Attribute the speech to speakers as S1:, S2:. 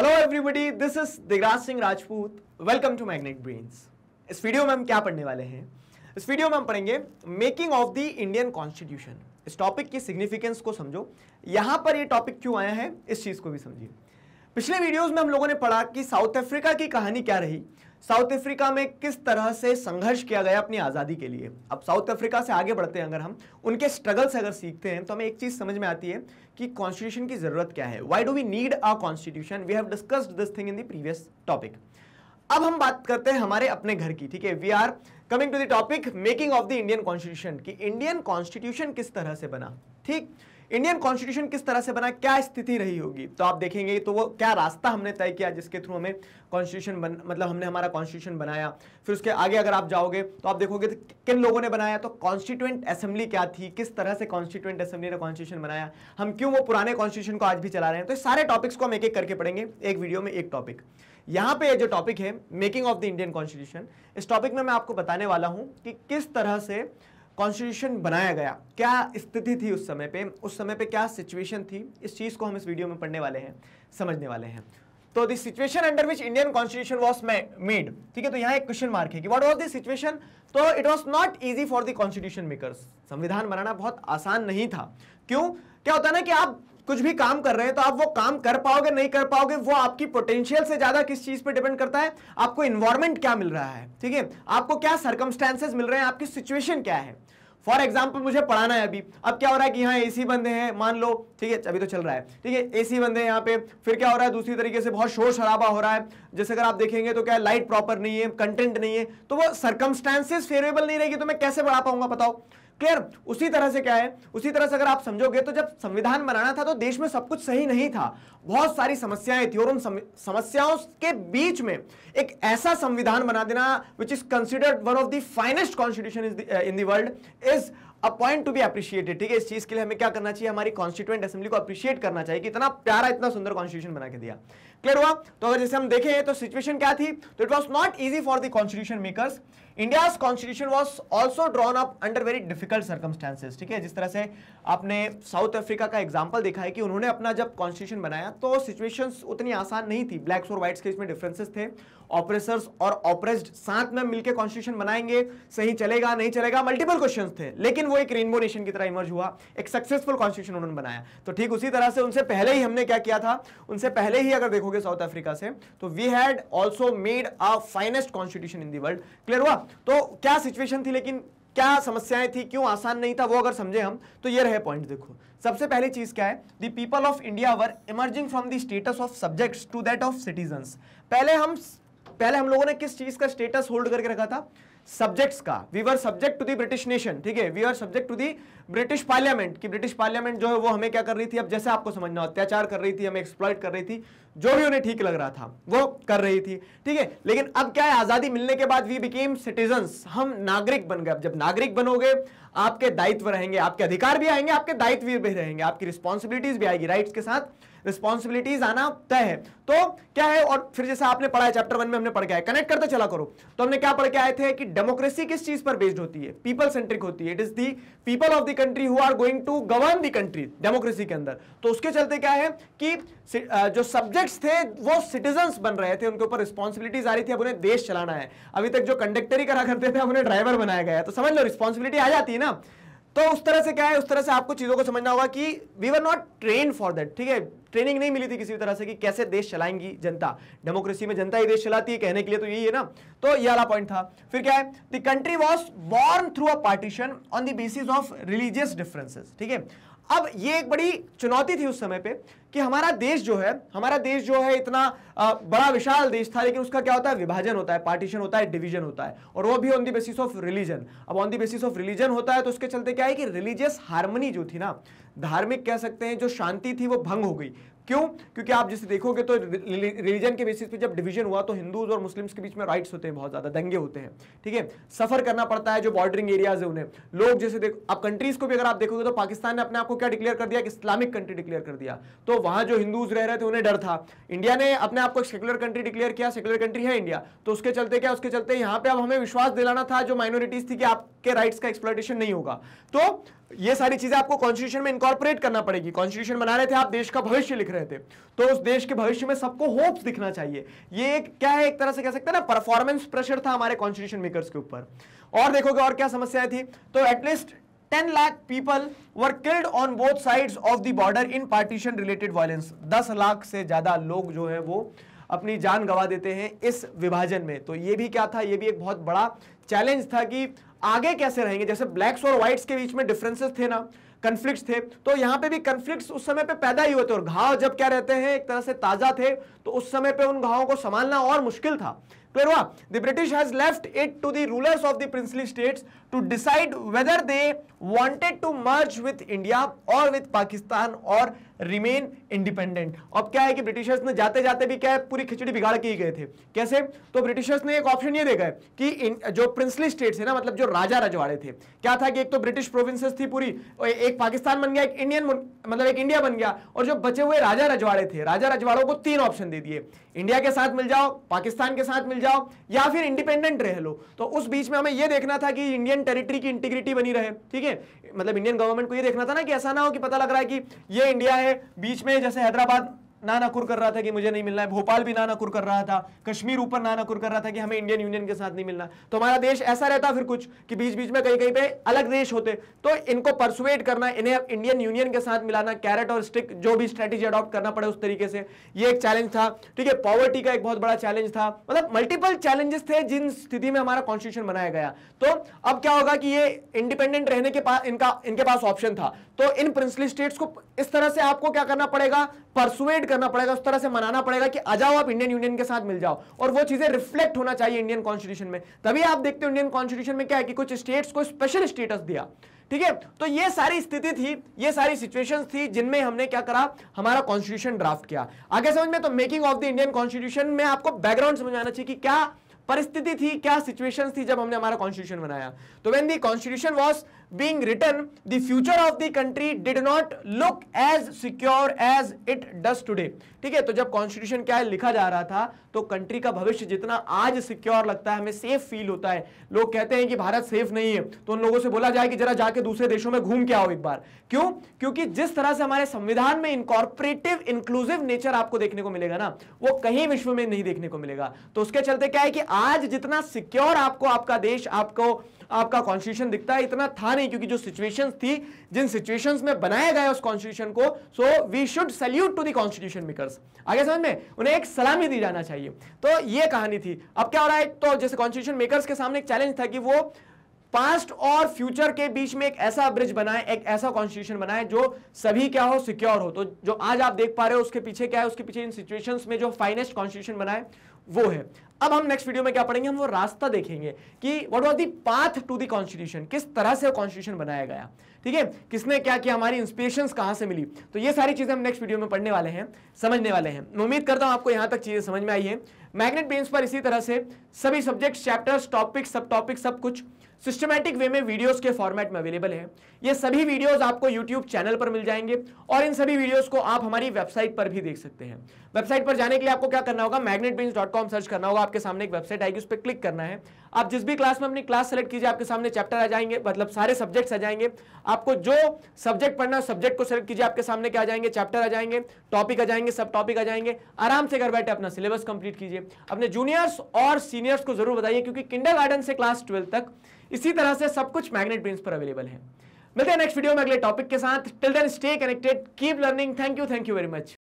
S1: Hello everybody this is Digraj Singh Rajput welcome to Magnet Brains इस video में हम क्या पढ़ने वाले हैं इस वीडियो में हम पढ़ेंगे making of the Indian constitution इस टॉपिक की सिग्निफिकेंस को समझो यहां पर ये टॉपिक क्यों आया है इस चीज़ को भी समझिए पिछले वीडियोज़ में हम लोगों ने पढ़ा कि साउथ अफ्रीका की कहानी क्या रही साउथ अफ्रीका में किस तरह से संघर्ष किया गया अपनी आज़ादी के लिए अब साउथ अफ्रीका से आगे बढ़ते हैं अगर हम उनके स्ट्रगल से अगर सीखते हैं तो हमें एक चीज़ समझ में आती है कि कॉन्स्टिट्यूशन की ज़रूरत क्या है why do we need a constitution we have discussed this thing in the previous topic अब हम बात करते हैं हमारे अपने घर की ठीक है we are coming to the topic making of the Indian constitution कि इंडियन कॉन्स्टिट्यूशन किस तरह से बना ठीक इंडियन कॉन्स्टिट्यूशन किस तरह से बना क्या स्थिति रही होगी तो आप देखेंगे तो वो क्या रास्ता हमने तय किया जिसके थ्रू हमें कॉन्स्टिट्यूशन बन मतलब हमने हमारा कॉन्स्टिट्यूशन बनाया फिर उसके आगे अगर आप जाओगे तो आप देखोगे तो किन लोगों ने बनाया तो कॉन्स्टिट्यूंट असेंबली क्या थी किस तरह से कॉन्स्टिट्यूंट असेंबली ने कॉन्स्टिट्यूशन बनाया हम क्यों वो पुराने कॉन्स्टिट्यूशन को आज भी चला रहे हैं तो सारे टॉपिक्स को हम एक एक करके पढ़ेंगे एक वीडियो में एक टॉपिक यहाँ पे जो टॉपिक है making of the Indian constitution इस टॉपिक में मैं आपको बताने वाला हूँ कि किस तरह से कॉन्स्टिट्यूशन बनाया गया क्या स्थिति थी उस समय पे उस समय पे क्या सिचुएशन थी इस चीज़ को हम इस वीडियो में पढ़ने वाले हैं समझने वाले हैं तो this situation under which Indian constitution was made ठीक है तो यहाँ एक क्वेश्चन मार्क है कि व्हाट वाज दिस सिचुएशन तो it was not easy for the constitution maker संविधान बनाना बहुत आसान नहीं था क्यों क्या होता है ना कि आप कुछ भी काम कर रहे हैं तो आप वो काम कर पाओगे नहीं कर पाओगे वो आपकी पोटेंशियल से ज्यादा किस चीज पे डिपेंड करता है आपको इन्वायरमेंट क्या मिल रहा है ठीक है आपको क्या सर्कमस्टेंसेज मिल रहे हैं आपकी सिचुएशन क्या है फॉर एग्जाम्पल मुझे पढ़ाना है अभी अब क्या हो रहा है कि यहाँ ए सी बंदे हैं मान लो ठीक है अभी तो चल रहा है ठीक है ए सी बंदे हैं यहाँ पे फिर क्या हो रहा है दूसरी तरीके से बहुत शोर शराबा हो रहा है जैसे अगर आप देखेंगे तो क्या लाइट प्रॉपर नहीं है कंटेंट नहीं है तो वो सर्कमस्टांसेस फेवरेबल नहीं रहेगी तो मैं कैसे बढ़ा पाऊंगा बताओ क्लियर उसी तरह से क्या है उसी तरह से अगर आप समझोगे तो जब संविधान बनाना था तो देश में सब कुछ सही नहीं था बहुत सारी समस्याएं थी और उन समस्याओं के बीच में एक ऐसा संविधान बना देना which is considered one of the finest constitution in the world is a point to be appreciated ठीक है इस चीज के लिए हमें क्या करना चाहिए हमारी कॉन्स्टिट्यूएंट असेंबली को अप्रिशिएट करना चाहिए कि इतना प्यारा इतना सुंदर कॉन्स्टिट्यूशन बना के दिया क्लियर हुआ तो अगर जैसे हम देखें तो सिचुएशन क्या थी तो it was not easy for the constitution makers India's constitution was also drawn up under very difficult circumstances ठीक है जिस तरह से आपने साउथ अफ्रीका का एग्जाम्पल देखा है कि उन्होंने अपना जब कॉन्स्टिट्यूशन बनाया तो सिचुएशन उतनी आसान नहीं थी ब्लैक्स और व्हाइट्स के इसमें डिफरेंसेस थे ऑपरेसर्स और ऑपरेस्ड साथ में मिलकर कॉन्स्टिट्यूशन बनाएंगे सही चलेगा नहीं चलेगा मल्टीपल क्वेश्चन थे लेकिन वो एक रेनबो नेशन की तरह इमर्ज हुआ एक सक्सेसफुल कॉन्स्टिट्यूशन उन्होंने बनाया तो ठीक उसी तरह से उनसे पहले ही हमने क्या किया था उनसे पहले ही अगर देखोगे साउथ अफ्रीका से तो we had also made a finest constitution in the world clear हुआ तो क्या सिचुएशन थी लेकिन क्या समस्याएं थी क्यों आसान नहीं था वो अगर समझे हम तो ये रहे पॉइंट देखो सबसे पहली चीज क्या है the people of India were emerging from the status of subjects to that of citizen पहले हम पहले हम लोगों ने किस चीज का स्टेटस होल्ड करके रखा था सब्जेक्ट्स का we were subject to the British nation ठीक है we are subject to the British parliament कि ब्रिटिश पार्लियामेंट जो है वो हमें क्या कर रही थी अब जैसे आपको समझना अत्याचार कर रही थी हमें एक्सप्लॉइट कर रही थी जो भी उन्हें ठीक लग रहा था वो कर रही थी ठीक है लेकिन अब क्या है आज़ादी मिलने के बाद वी बिकेम सिटीजन हम नागरिक बन गए जब नागरिक बनोगे आपके दायित्व रहेंगे आपके अधिकार भी आएंगे आपके दायित्व भी रहेंगे आपकी रिस्पॉन्सिबिलिटीज भी आएगी राइट्स के साथ रिस्पॉन्सिबिलिटीज आना तय है तो क्या है और फिर जैसे आपने पढ़ा है चैप्टर वन में हमने पढ़ के है कनेक्ट करते चला करो तो हमने क्या पढ़ के आए थे कि डेमोक्रेसी किस चीज पर बेस्ड होती है पीपल सेंट्रिक होती है it is the people of the country who are going to govern the country democracy के अंदर तो उसके चलते क्या है कि जो सब्जेक्ट सिविक्स थे वो सिटीजन बन रहे थे उनके ऊपर रिस्पॉन्सिबिलिटीज आ रही थी अब उन्हें देश चलाना है अभी तक जो कंडक्टर ही करा करते थे अब उन्हें ड्राइवर बनाया गया तो समझ लो रिस्पॉन्सिबिलिटी आ जाती है ना तो उस तरह से क्या है उस तरह से आपको चीज़ों को समझना होगा कि we were not train for that ठीक है ट्रेनिंग नहीं मिली थी किसी भी तरह से कि कैसे देश चलाएंगी जनता डेमोक्रेसी में जनता ही देश चलाती है कहने के लिए तो यही है ना तो ये वाला पॉइंट था फिर क्या है country was born through a partition on the basis of religious differences ठीक है अब ये एक बड़ी चुनौती थी उस समय पे कि हमारा देश जो है हमारा देश जो है इतना बड़ा विशाल देश था लेकिन उसका क्या होता है विभाजन होता है पार्टीशन होता है डिवीजन होता है और वो भी on the basis of religion अब on the basis of religion होता है तो उसके चलते क्या है कि रिलीजियस हारमोनी जो थी ना धार्मिक कह सकते हैं जो शांति थी वो भंग हो गई क्यों क्योंकि आप जिसे देखोगे तो रिलीजन के बेसिस पे जब डिवीजन हुआ तो हिंदूज और मुस्लिम्स के बीच में राइट्स होते हैं बहुत ज्यादा दंगे होते हैं ठीक है सफर करना पड़ता है जो बॉर्डरिंग एरियाज है उन्हें लोग जैसे देखो आप कंट्रीज को भी अगर आप देखोगे तो पाकिस्तान ने अपने आपको क्या डिक्लेयर कर दिया इस्लामिक कंट्री डिक्लेयर कर दिया तो वहां जो हिंदूज रह रहे थे उन्हें डर था इंडिया ने अपने आपको को सेकुलर कंट्री डिक्लेयर किया सेकुलर कंट्री है इंडिया तो उसके चलते क्या उसके चलते यहाँ पे अब हमें विश्वास दिलाना था जो माइनॉरिटीज थी कि आपके राइट्स का एक्सप्लोटेशन नहीं होगा तो ये सारी चीजें आपको कॉन्स्टिट्यूशन में इंकॉर्पोरेट करना पड़ेगी कॉन्स्टिट्यूशन बना रहे थे आप देश का भविष्य लिख रहे थे तो उस देश के भविष्य में सबको होप्स दिखना चाहिए ये एक क्या है एक तरह से कह सकते हैं ना परफॉर्मेंस प्रेशर था हमारे कॉन्स्टिट्यूशन मेकर्स के ऊपर और देखोगे और क्या समस्याएं थी तो at least 10 lakh people were killed on both sides of the border in partition related violence 10 lakh से ज्यादा लोग जो है वो अपनी जान गवा देते हैं इस विभाजन में तो ये भी क्या था ये भी एक बहुत बड़ा चैलेंज था कि आगे कैसे रहेंगे जैसे ब्लैक्स और व्हाइट्स के बीच में डिफरेंसेस थे ना कन्फ्लिक्ट थे तो यहाँ पे भी कन्फ्लिक्ट उस समय पे पैदा ही हुए थे और घाव जब क्या रहते हैं एक तरह से ताजा थे तो उस समय पे उन घावों को संभालना और मुश्किल था clear hua the british has left it to the rulers of the princely states to decide whether they wanted to merge with india or with pakistan or remain independent अब क्या है कि ब्रिटिशर्स ने जाते जाते भी क्या है पूरी खिचड़ी बिगाड़ के ही गए थे कैसे तो ब्रिटिशर्स ने एक ऑप्शन ये देखा है कि इन, जो प्रिंसली स्टेट्स है ना मतलब जो राजा रजवाड़े थे क्या था कि एक तो ब्रिटिश प्रोविंसेस थी पूरी एक पाकिस्तान बन गया एक इंडियन मतलब एक इंडिया बन गया और जो बचे हुए राजा रजवाड़े थे राजा रजवाड़ों को तीन ऑप्शन दे दिए इंडिया के साथ मिल जाओ पाकिस्तान के साथ मिल जाओ या फिर इंडिपेंडेंट रह लो तो उस बीच में हमें यह देखना था कि इंडियन टेरिटरी की इंटीग्रिटी बनी रहे ठीक है मतलब इंडियन गवर्नमेंट को यह देखना था ना कि ऐसा ना हो कि पता लग रहा है कि यह इंडिया है बीच में जैसे हैदराबाद नानाकुर कर रहा था कि मुझे नहीं मिलना है भोपाल भी नानाकुर कर रहा था कश्मीर ऊपर नानाकुर कर रहा था कि हमें इंडियन यूनियन के साथ नहीं मिलना तो हमारा देश ऐसा रहता फिर कुछ कि बीच बीच में कहीं कहीं पे अलग देश होते तो इनको परसुएट करना इन्हें अब इंडियन यूनियन के साथ मिलाना कैरेट और स्टिक जो भी स्ट्रेटेजी अडॉप्ट करना पड़े उस तरीके से ये एक चैलेंज था ठीक है पॉवर्टी का एक बहुत बड़ा चैलेंज था मतलब मल्टीपल चैलेंजेस थे जिन स्थिति में हमारा कॉन्स्टिट्यूशन बनाया गया तो अब क्या होगा कि ये इंडिपेंडेंट रहने के पास इनका इनके पास ऑप्शन था तो इन प्रिंसली स्टेट्स को इस तरह से आपको क्या करना पड़ेगा परसुएट करना पड़ेगा उस तरह से मनाना पड़ेगा कि आ जाओ आप इंडियन यूनियन के साथ मिल जाओ और वो चीजें रिफ्लेक्ट होना चाहिए इंडियन कॉन्स्टिट्यूशन में तभी आप देखते हो इंडियन कॉन्स्टिट्यूशन में क्या है कि कुछ स्टेट्स को स्पेशल स्टेटस दिया ठीक है तो ये सारी स्थिति थी ये सारी सिचुएशंस थी जिनमें हमने क्या करा हमारा कॉन्स्टिट्यूशन ड्राफ्ट किया आगे समझ में तो making of the Indian constitution में आपको बैकग्राउंड समझाना चाहिए कि क्या परिस्थिति थी क्या सिचुएशंस थी जब हमने हमारा कॉन्स्टिट्यूशन बनाया तो when the constitution was being written, the future of the country did not look as secure as it does today. ठीक है तो जब कॉन्स्टिट्यूशन क्या है लिखा जा रहा था तो कंट्री का भविष्य जितना आज सिक्योर लगता है हमें सेफ फील होता है लोग कहते हैं कि भारत सेफ नहीं है तो उन लोगों से बोला जाए कि जरा जाके दूसरे देशों में घूम के आओ एक बार क्यों क्योंकि जिस तरह से हमारे संविधान में इनकॉर्पोरेटिव इंक्लूसिव नेचर आपको देखने को मिलेगा ना वो कहीं विश्व में नहीं देखने को मिलेगा तो उसके चलते क्या है कि आज जितना सिक्योर आपको आपका देश आपको आपका कॉन्स्टिट्यूशन दिखता है इतना था नहीं क्योंकि जो सिचुएशन थी जिन सिचुएशन में बनाया गया उस कॉन्स्टिट्यूशन को so we should salute to the constitution makers आगे समझ में उन्हें एक सलामी दी जाना चाहिए तो ये कहानी थी अब क्या हो रहा है तो जैसे कॉन्स्टिट्यूशन मेकर्स के सामने एक चैलेंज था कि वो पास्ट और फ्यूचर के बीच में एक ऐसा ब्रिज बनाए एक ऐसा कॉन्स्टिट्यूशन बनाए जो सभी क्या हो सिक्योर हो तो जो आज आप देख पा रहे हो उसके पीछे क्या है उसके पीछे इन सिचुएशंस में जो फाइनेस्ट कॉन्स्टिट्यूशन बनाए वो है अब हम नेक्स्ट वीडियो में क्या पढ़ेंगे हम वो रास्ता देखेंगे कि what was the path to the constitution किस तरह से कॉन्स्टिट्यूशन बनाया गया ठीक है किसने क्या किया हमारी इंस्पिरेशन कहां से मिली तो ये सारी चीज़ें हम नेक्स्ट वीडियो में पढ़ने वाले हैं समझने वाले हैं उम्मीद करता हूं आपको यहां तक चीज़ें समझ में आई है मैग्नेट बेन्स पर इसी तरह से सभी subject chapters topic sub topic सब कुछ सिस्टमैटिक वे में वीडियोस के फॉर्मेट में अवेलेबल है ये सभी वीडियोस आपको यूट्यूब चैनल पर मिल जाएंगे और इन सभी वीडियोस को आप हमारी वेबसाइट पर भी देख सकते हैं वेबसाइट पर जाने के लिए आपको क्या करना होगा मैग्नेट सर्च करना होगा आपके सामने एक वेबसाइट आएगी उस पर क्लिक करना है आप जिस भी क्लास में अपनी क्लास सेलेक्ट कीजिए आपके सामने चैप्टर आ जाएंगे मतलब सारे सब्जेक्ट्स आ जाएंगे आपको जो सब्जेक्ट पढ़ना सब्जेक्ट को सेलेक्ट कीजिए आपके सामने क्या आ जाएंगे चैप्टर आ जाएंगे टॉपिक आ जाएंगे सब टॉपिक आ जाएंगे आराम से घर बैठे अपना सिलेबस कंप्लीट कीजिए अपने जूनियर्स और सीनियर्स को जरूर बताइए क्योंकि किंडर गार्डन से क्लास ट्वेल्व तक इसी तरह से सब कुछ मैग्नेट ब्रेन्स पर अवेलेबल है मिलते हैं नेक्स्ट वीडियो में अगले टॉपिक के साथ till then stay connected keep learning thank you thank you very much